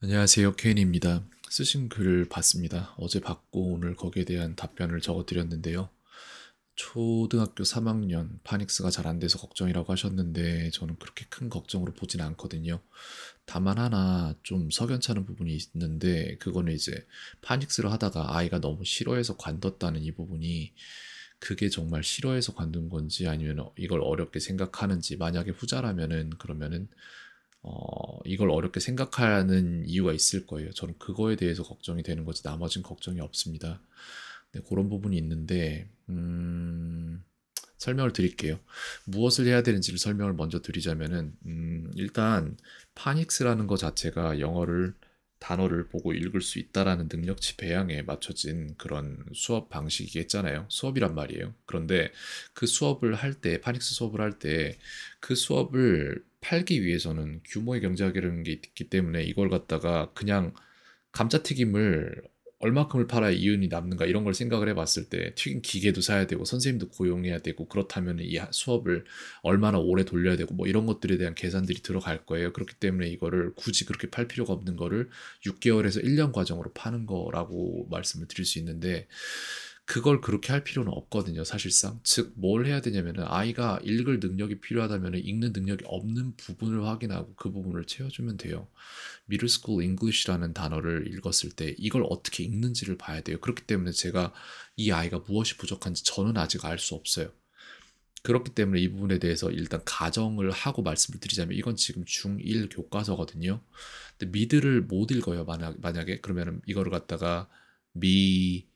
안녕하세요. 케인입니다. 쓰신 글을 봤습니다. 어제 받고 오늘 거기에 대한 답변을 적어드렸는데요. 초등학교 3학년 파닉스가 잘 안 돼서 걱정이라고 하셨는데 저는 그렇게 큰 걱정으로 보진 않거든요. 다만 하나 좀 석연찮은 부분이 있는데 그거는 이제 파닉스를 하다가 아이가 너무 싫어해서 관뒀다는 이 부분이 그게 정말 싫어해서 관둔 건지 아니면 이걸 어렵게 생각하는지 만약에 후자라면은 그러면은 어, 이걸 어렵게 생각하는 이유가 있을 거예요. 저는 그거에 대해서 걱정이 되는 거지 나머진 걱정이 없습니다. 네, 그런 부분이 있는데 음, 설명을 드릴게요. 무엇을 해야 되는지를 설명을 먼저 드리자면 음, 일단 파닉스라는 것 자체가 영어를 단어를 보고 읽을 수 있다라는 능력치 배양에 맞춰진 그런 수업 방식이겠잖아요. 수업이란 말이에요. 그런데 그 수업을 할 때, 파닉스 수업을 할 때 그 수업을 팔기 위해서는 규모의 경제학이라는 게 있기 때문에 이걸 갖다가 그냥 감자튀김을 얼마큼을 팔아야 이윤이 남는가 이런 걸 생각을 해봤을 때 튀긴 기계도 사야 되고 선생님도 고용해야 되고 그렇다면 이 수업을 얼마나 오래 돌려야 되고 뭐 이런 것들에 대한 계산들이 들어갈 거예요. 그렇기 때문에 이거를 굳이 그렇게 팔 필요가 없는 거를 6개월에서 1년 과정으로 파는 거라고 말씀을 드릴 수 있는데 그걸 그렇게 할 필요는 없거든요, 사실상. 즉, 뭘 해야 되냐면은, 아이가 읽을 능력이 필요하다면은, 읽는 능력이 없는 부분을 확인하고 그 부분을 채워주면 돼요. 미르 스쿨 잉글리시라는 단어를 읽었을 때 이걸 어떻게 읽는지를 봐야 돼요. 그렇기 때문에 제가 이 아이가 무엇이 부족한지 저는 아직 알 수 없어요. 그렇기 때문에 이 부분에 대해서 일단 가정을 하고 말씀을 드리자면 이건 지금 중1 교과서거든요. 근데 미드를 못 읽어요. 만약, 만약에 그러면 이거를 갖다가 미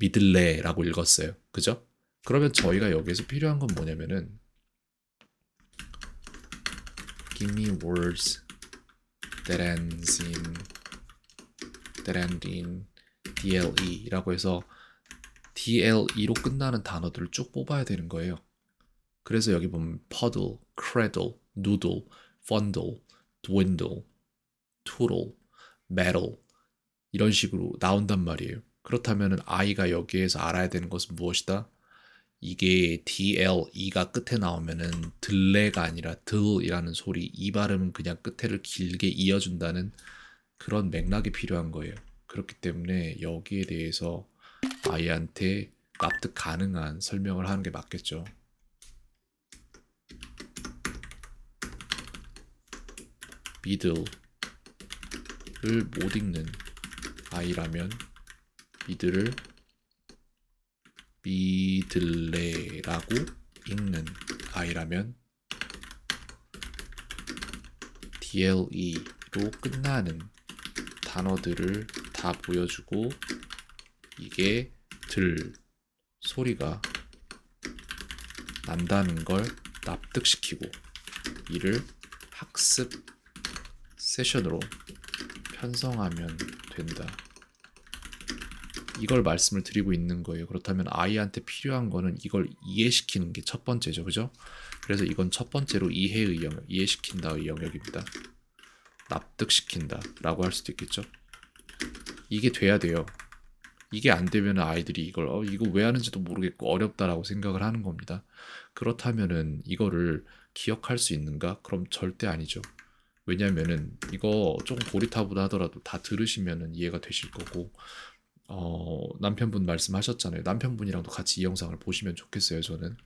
미들레라고 읽었어요. 그죠? 그러면 저희가 여기에서 필요한 건 뭐냐면은 give me words 데렌진 데렌린 DLE라고 해서 DLE로 끝나는 단어들을 쭉 뽑아야 되는 거예요. 그래서 여기 보면 puddle, cradle, noodle, fundle, dwindle, toodle, metal 이런 식으로 나온단 말이에요. 그렇다면 아이가 여기에서 알아야 되는 것은 무엇이다? 이게 DLE가 끝에 나오면은 들레가 아니라 들이라는 소리 이 발음은 그냥 끝에를 길게 이어준다는 그런 맥락이 필요한 거예요. 그렇기 때문에 여기에 대해서 아이한테 납득 가능한 설명을 하는 게 맞겠죠. 미들을 못 읽는 아이라면 미들을 믿들레라고 읽는 아이라면 dle로 끝나는 단어들을 다 보여주고 이게 들 소리가 난다는 걸 납득시키고 이를 학습 세션으로 편성하면 된다. 이걸 말씀을 드리고 있는 거예요. 그렇다면 아이한테 필요한 거는 이걸 이해시키는 게 첫 번째죠. 그죠? 그래서 이건 첫 번째로 이해의 영역, 이해시킨다의 영역입니다. 납득시킨다 라고 할 수도 있겠죠. 이게 돼야 돼요. 이게 안 되면 아이들이 이걸 어, 이거 왜 하는지도 모르겠고 어렵다라고 생각을 하는 겁니다. 그렇다면은 이거를 기억할 수 있는가? 그럼 절대 아니죠. 왜냐면은 이거 조금 고리타분 하더라도 다 들으시면은 이해가 되실 거고 어, 남편분 말씀하셨잖아요. 남편분이랑도 같이 이 영상을 보시면 좋겠어요. 저는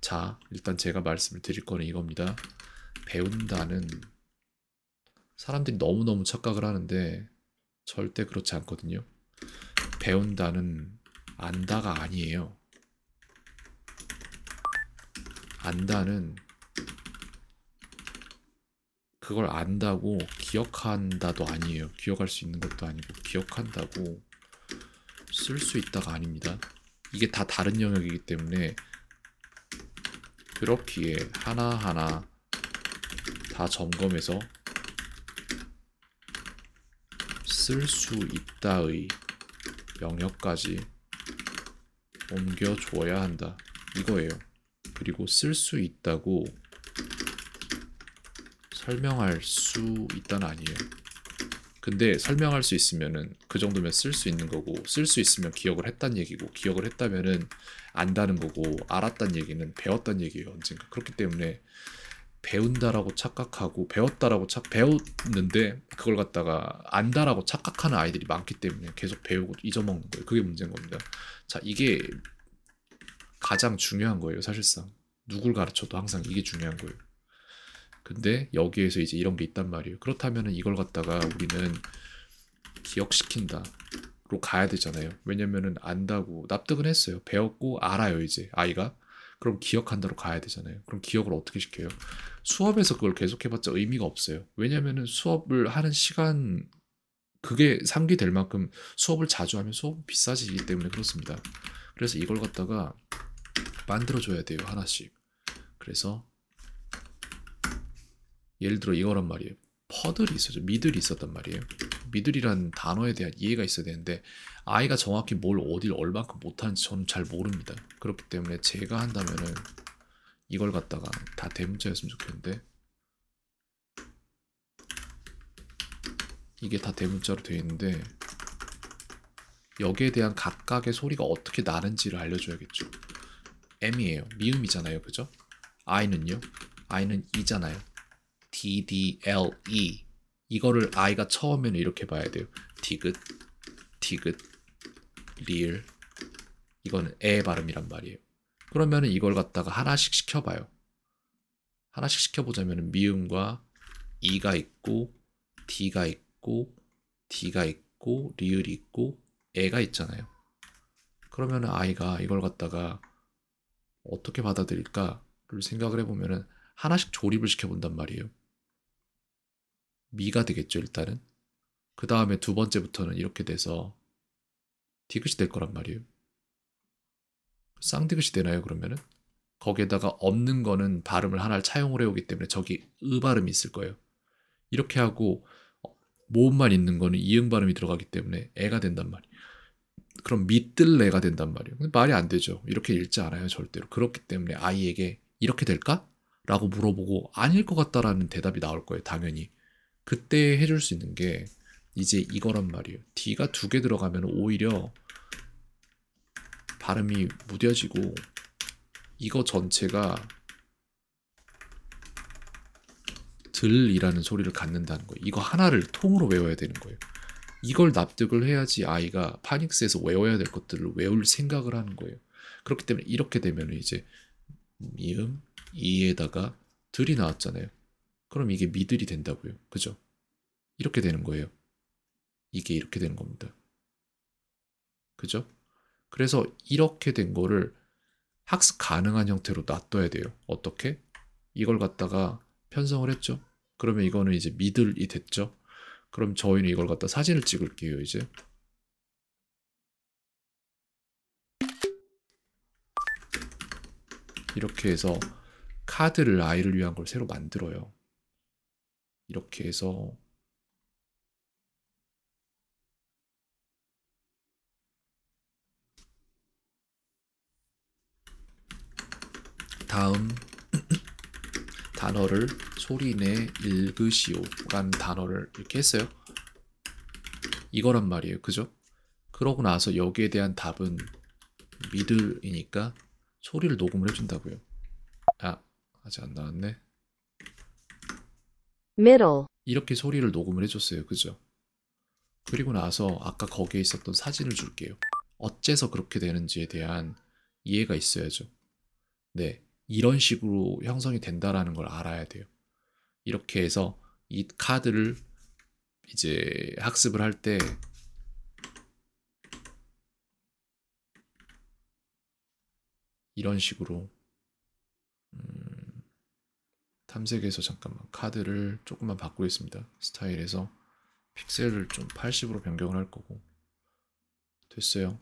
자 일단 제가 말씀을 드릴 거는 이겁니다. 배운다는 사람들이 너무너무 착각을 하는데 절대 그렇지 않거든요. 배운다는 안다가 아니에요. 안다는 그걸 안다고 기억한다도 아니에요. 기억할 수 있는 것도 아니고 기억한다고 쓸수 있다가 아닙니다. 이게 다 다른 영역이기 때문에 그렇기에 하나하나 다 점검해서 쓸 수 있다의 영역까지 옮겨줘야 한다. 이거예요. 그리고 쓸 수 있다고 설명할 수 있다는 아니에요. 근데 설명할 수 있으면은 그 정도면 쓸 수 있는 거고 쓸 수 있으면 기억을 했단 얘기고 기억을 했다면은 안다는 거고 알았단 얘기는 배웠단 얘기예요 언젠가 그렇기 때문에 배운다라고 착각하고 배웠다라고 착 배웠는데 그걸 갖다가 안다라고 착각하는 아이들이 많기 때문에 계속 배우고 잊어먹는 거예요 그게 문제인 겁니다 자 이게 가장 중요한 거예요 사실상 누굴 가르쳐도 항상 이게 중요한 거예요 근데 여기에서 이제 이런 게 있단 말이에요. 그렇다면 이걸 갖다가 우리는 기억시킨다. 로 가야 되잖아요. 왜냐면은 안다고 납득은 했어요. 배웠고 알아요, 이제 아이가. 그럼 기억한다로 가야 되잖아요. 그럼 기억을 어떻게 시켜요? 수업에서 그걸 계속 해봤자 의미가 없어요. 왜냐면은 수업을 하는 시간 그게 상기될 만큼 수업을 자주 하면 수업 비싸지기 때문에 그렇습니다. 그래서 이걸 갖다가 만들어줘야 돼요, 하나씩. 그래서 예를 들어 이거란 말이에요. 퍼들이 있었죠. 미들이 있었단 말이에요. 미들이란 단어에 대한 이해가 있어야 되는데 아이가 정확히 뭘 어딜 얼만큼 못하는지 저는 잘 모릅니다. 그렇기 때문에 제가 한다면은 이걸 갖다가 다 대문자였으면 좋겠는데 이게 다 대문자로 되어 있는데 여기에 대한 각각의 소리가 어떻게 나는지를 알려줘야겠죠. M이에요. 미음이잖아요. 그죠? I는요? I는 이잖아요 DDLE 이거를 i가 처음에는 이렇게 봐야 돼요. 디귿 디귿 리을 이거는 에 발음이란 말이에요. 그러면 이걸 갖다가 하나씩 시켜봐요. 하나씩 시켜보자면 미음과 이가 있고 D가 있고 D가 있고 리을이 있고 에가 있잖아요. 그러면 아이가 이걸 갖다가 어떻게 받아들일까를 생각을 해보면 하나씩 조립을 시켜본단 말이에요. 미가 되겠죠, 일단은. 그 다음에 두 번째부터는 이렇게 돼서 디귿이 될 거란 말이에요. 쌍디귿이 되나요, 그러면은? 거기에다가 없는 거는 발음을 하나를 차용을 해오기 때문에 저기 으 발음이 있을 거예요. 이렇게 하고 어, 모음만 있는 거는 이응 발음이 들어가기 때문에 애가 된단 말이에요. 그럼 밑들레가 된단 말이에요. 말이 안 되죠. 이렇게 읽지 않아요, 절대로. 그렇기 때문에 아이에게 이렇게 될까? 라고 물어보고 아닐 것 같다라는 대답이 나올 거예요, 당연히. 그때 해줄 수 있는 게 이제 이거란 말이에요. D가 두 개 들어가면 오히려 발음이 무뎌지고 이거 전체가 들이라는 소리를 갖는다는 거예요. 이거 하나를 통으로 외워야 되는 거예요. 이걸 납득을 해야지 아이가 파닉스에서 외워야 될 것들을 외울 생각을 하는 거예요. 그렇기 때문에 이렇게 되면 이제 이음 이에다가 들이 나왔잖아요. 그럼 이게 미들이 된다고요. 그죠? 이렇게 되는 거예요. 이게 이렇게 되는 겁니다. 그죠? 그래서 이렇게 된 거를 학습 가능한 형태로 놔둬야 돼요. 어떻게? 이걸 갖다가 편성을 했죠. 그러면 이거는 이제 미들이 됐죠. 그럼 저희는 이걸 갖다 사진을 찍을게요, 이제. 이렇게 해서 카드를 아이를 위한 걸 새로 만들어요. 이렇게 해서 다음 단어를 소리내 읽으시오 라는 단어를 이렇게 했어요. 이거란 말이에요. 그죠? 그러고 나서 여기에 대한 답은 미들이니까 소리를 녹음을 해준다고요. 아, 아직 안 나왔네. middle 이렇게 소리를 녹음을 해줬어요. 그죠? 그리고 나서 아까 거기에 있었던 사진을 줄게요. 어째서 그렇게 되는지에 대한 이해가 있어야죠. 네. 이런 식으로 형성이 된다라는 걸 알아야 돼요. 이렇게 해서 이 카드를 이제 학습을 할 때 이런 식으로 탐색에서 잠깐만 카드를 조금만 바꾸겠습니다. 스타일에서 픽셀을 좀 80으로 변경을 할 거고 됐어요.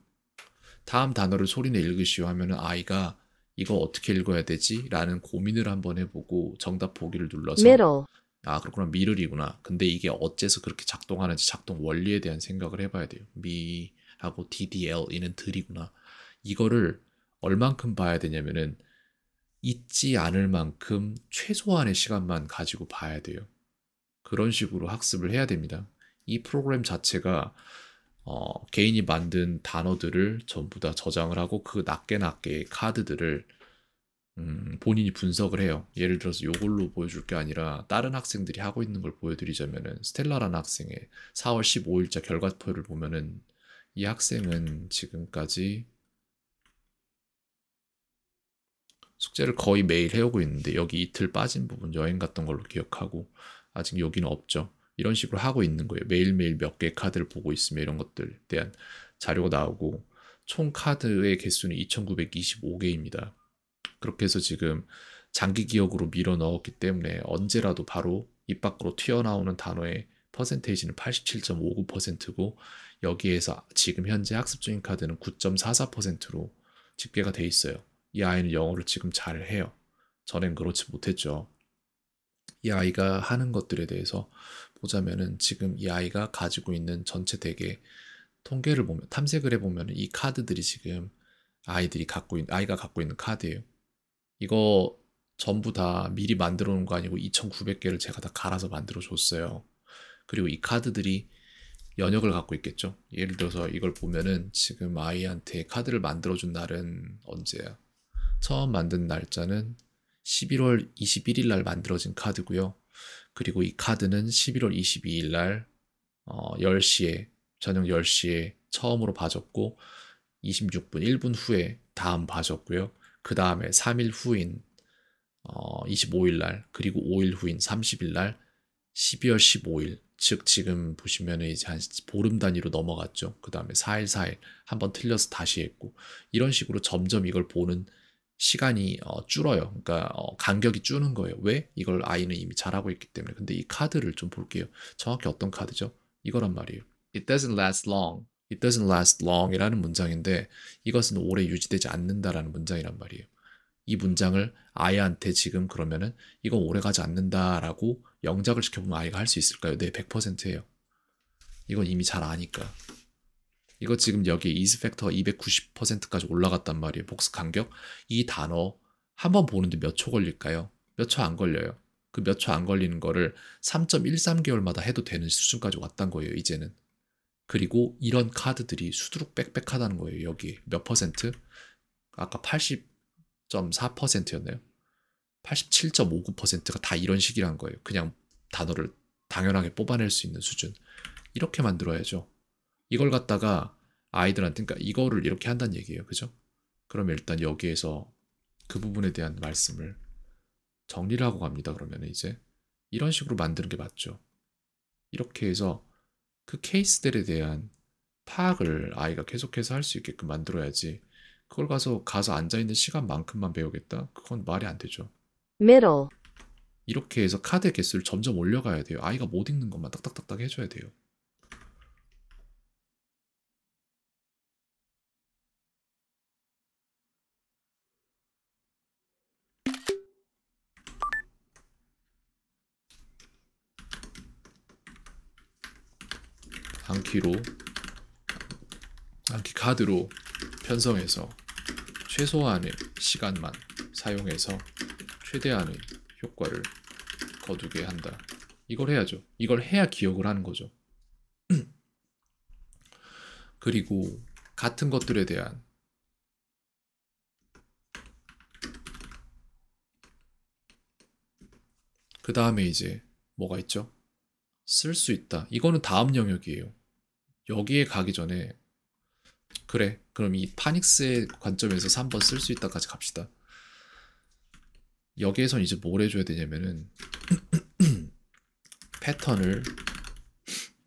다음 단어를 소리내 읽으시오 하면은 아이가 이거 어떻게 읽어야 되지? 라는 고민을 한번 해보고 정답 보기를 눌러서 middle. 아 그렇구나 미를이구나. 근데 이게 어째서 그렇게 작동하는지 작동 원리에 대한 생각을 해봐야 돼요. 미하고 DDL 이는 들이구나. 이거를 얼만큼 봐야 되냐면은 잊지 않을 만큼 최소한의 시간만 가지고 봐야 돼요. 그런 식으로 학습을 해야 됩니다. 이 프로그램 자체가 어, 개인이 만든 단어들을 전부 다 저장을 하고 그 낮게 낮게 카드들을 음, 본인이 분석을 해요. 예를 들어서 이걸로 보여줄 게 아니라 다른 학생들이 하고 있는 걸 보여드리자면은 스텔라라는 학생의 4월 15일자 결과표를 보면은 이 학생은 지금까지 숙제를 거의 매일 해오고 있는데 여기 이틀 빠진 부분 여행 갔던 걸로 기억하고 아직 여기는 없죠. 이런 식으로 하고 있는 거예요. 매일매일 몇 개 카드를 보고 있으면 이런 것들 에 대한 자료가 나오고 총 카드의 개수는 2925개입니다. 그렇게 해서 지금 장기 기억으로 밀어 넣었기 때문에 언제라도 바로 입 밖으로 튀어나오는 단어의 퍼센테이지는 87.59%고 여기에서 지금 현재 학습 중인 카드는 9.44%로 집계가 돼 있어요. 이 아이는 영어를 지금 잘 해요. 전엔 그렇지 못했죠. 이 아이가 하는 것들에 대해서 보자면은 지금 이 아이가 가지고 있는 전체 덱의 통계를 보면 탐색을 해보면 이 카드들이 지금 아이들이 갖고 있는 아이가 갖고 있는 카드예요. 이거 전부 다 미리 만들어 놓은 거 아니고 2,900개를 제가 다 갈아서 만들어 줬어요. 그리고 이 카드들이 연역을 갖고 있겠죠. 예를 들어서 이걸 보면은 지금 아이한테 카드를 만들어 준 날은 언제야? 처음 만든 날짜는 11월 21일 날 만들어진 카드고요. 그리고 이 카드는 11월 22일 날 어, 10시에 저녁 10시에 처음으로 봐줬고 26분 1분 후에 다음 봐줬고요. 그 다음에 3일 후인 어, 25일 날 그리고 5일 후인 30일 날 12월 15일 즉 지금 보시면 이제 한 보름 단위로 넘어갔죠. 그 다음에 4일 4일 한번 틀려서 다시 했고 이런 식으로 점점 이걸 보는 시간이 어, 줄어요. 그러니까 어, 간격이 줄는 거예요. 왜? 이걸 아이는 이미 잘하고 있기 때문에. 근데 이 카드를 좀 볼게요. 정확히 어떤 카드죠? 이거란 말이에요. It doesn't last long. It doesn't last long 이라는 문장인데 이것은 오래 유지되지 않는다라는 문장이란 말이에요. 이 문장을 아이한테 지금 그러면은 이건 오래 가지 않는다라고 영작을 시켜보면 아이가 할 수 있을까요? 네, 100%예요. 이건 이미 잘 아니까. 이거 지금 여기 이스펙터 290%까지 올라갔단 말이에요. 복스 간격. 이 단어 한 번 보는데 몇 초 걸릴까요? 몇 초 안 걸려요. 그 몇 초 안 걸리는 거를 3.13개월마다 해도 되는 수준까지 왔단 거예요, 이제는. 그리고 이런 카드들이 수두룩 빽빽하다는 거예요, 여기. 몇 퍼센트? 아까 80.4%였나요? 87.59%가 다 이런 식이란 거예요. 그냥 단어를 당연하게 뽑아낼 수 있는 수준. 이렇게 만들어야죠. 이걸 갖다가 아이들한테 그러니까 이거를 이렇게 한다는 얘기예요. 그죠? 그러면 일단 여기에서 그 부분에 대한 말씀을 정리를 하고 갑니다. 그러면 이제 이런 식으로 만드는 게 맞죠. 이렇게 해서 그 케이스들에 대한 파악을 아이가 계속해서 할 수 있게끔 만들어야지 그걸 가서 가서 앉아 있는 시간만큼만 배우겠다. 그건 말이 안 되죠. middle 이렇게 해서 카드 개수를 점점 올려가야 돼요. 아이가 못 읽는 것만 딱딱딱딱 해줘야 돼요. 안키로 아키 카드로 편성해서 최소한의 시간만 사용해서 최대한의 효과를 거두게 한다. 이걸 해야죠. 이걸 해야 기억을 하는 거죠. 그리고 같은 것들에 대한 그 다음에 이제 뭐가 있죠? 쓸 수 있다. 이거는 다음 영역이에요. 여기에 가기 전에 그래 그럼 이 파닉스의 관점에서 3번 쓸 수 있다까지 갑시다 여기에선 이제 뭘 해줘야 되냐면은 패턴을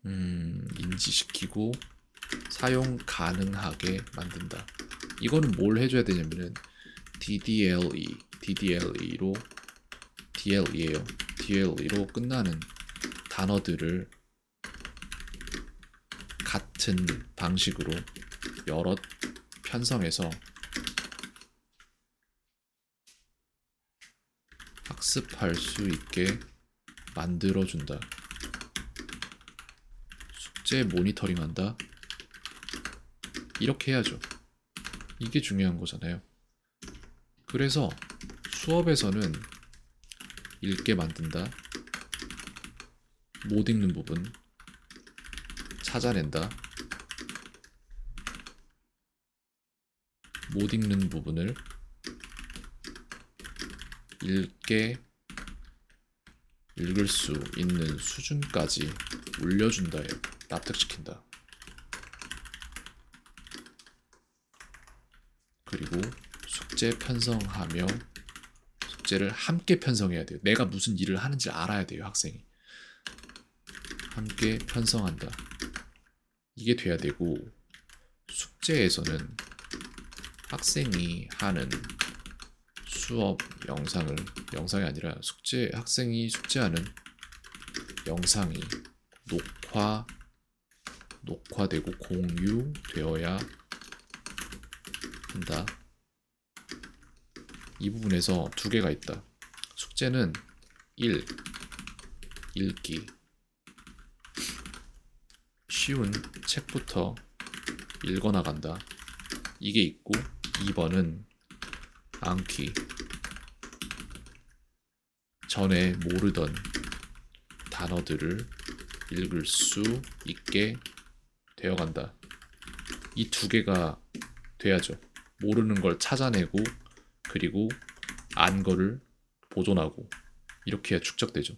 음, 인지시키고 사용 가능하게 만든다 이거는 뭘 해줘야 되냐면은 DDLE DDLE로 DLE에요 DLE로 끝나는 단어들을 같은 방식으로 여러 편성해서 학습할 수 있게 만들어준다. 숙제 모니터링한다. 이렇게 해야죠. 이게 중요한 거잖아요. 그래서 수업에서는 읽게 만든다. 못 읽는 부분 찾아낸다. 못 읽는 부분을 읽게 읽을 수 있는 수준까지 올려준다에 납득시킨다. 그리고 숙제 편성하며 숙제를 함께 편성해야 돼요. 내가 무슨 일을 하는지 알아야 돼요, 학생이. 함께 편성한다. 이게 돼야 되고 숙제에서는 학생이 하는 수업 영상을 영상이 아니라 숙제 학생이 숙제하는 영상이 녹화 녹화되고 공유되어야 한다. 이 부분에서 두 개가 있다. 숙제는 1. 읽기. 쉬운 책부터 읽어나간다. 이게 있고 2번은 암키 전에 모르던 단어들을 읽을 수 있게 되어간다. 이 두 개가 돼야죠. 모르는 걸 찾아내고 그리고 안 거를 보존하고 이렇게 축적되죠.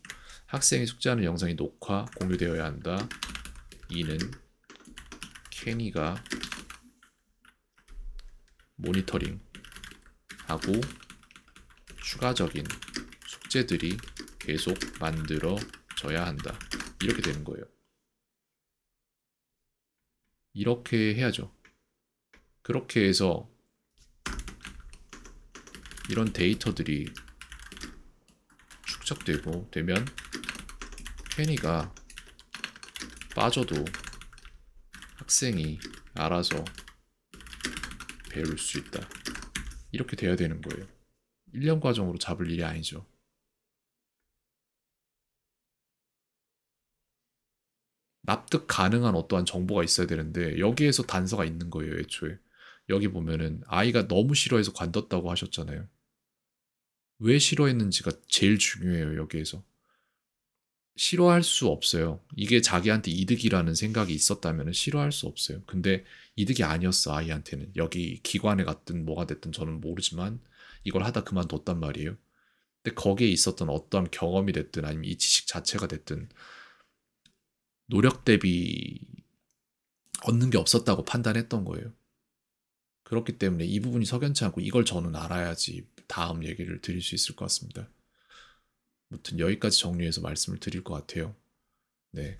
학생이 숙제하는 영상이 녹화, 공유되어야 한다. 이는 케니가 모니터링 하고 추가적인 숙제들이 계속 만들어져야 한다. 이렇게 되는 거예요. 이렇게 해야죠. 그렇게 해서 이런 데이터들이 축적되고 되면 케니가 빠져도 학생이 알아서 배울 수 있다. 이렇게 돼야 되는 거예요. 1년 과정으로 잡을 일이 아니죠. 납득 가능한 어떠한 정보가 있어야 되는데 여기에서 단서가 있는 거예요, 애초에. 여기 보면은 아이가 너무 싫어해서 관뒀다고 하셨잖아요. 왜 싫어했는지가 제일 중요해요, 여기에서. 싫어할 수 없어요. 이게 자기한테 이득이라는 생각이 있었다면 싫어할 수 없어요. 근데 이득이 아니었어, 아이한테는. 여기 기관에 갔든 뭐가 됐든 저는 모르지만 이걸 하다 그만뒀단 말이에요. 근데 거기에 있었던 어떤 경험이 됐든 아니면 이 지식 자체가 됐든 노력 대비 얻는 게 없었다고 판단했던 거예요. 그렇기 때문에 이 부분이 석연치 않고 이걸 저는 알아야지 다음 얘기를 드릴 수 있을 것 같습니다. 무튼 여기까지 정리해서 말씀을 드릴 것 같아요. 네.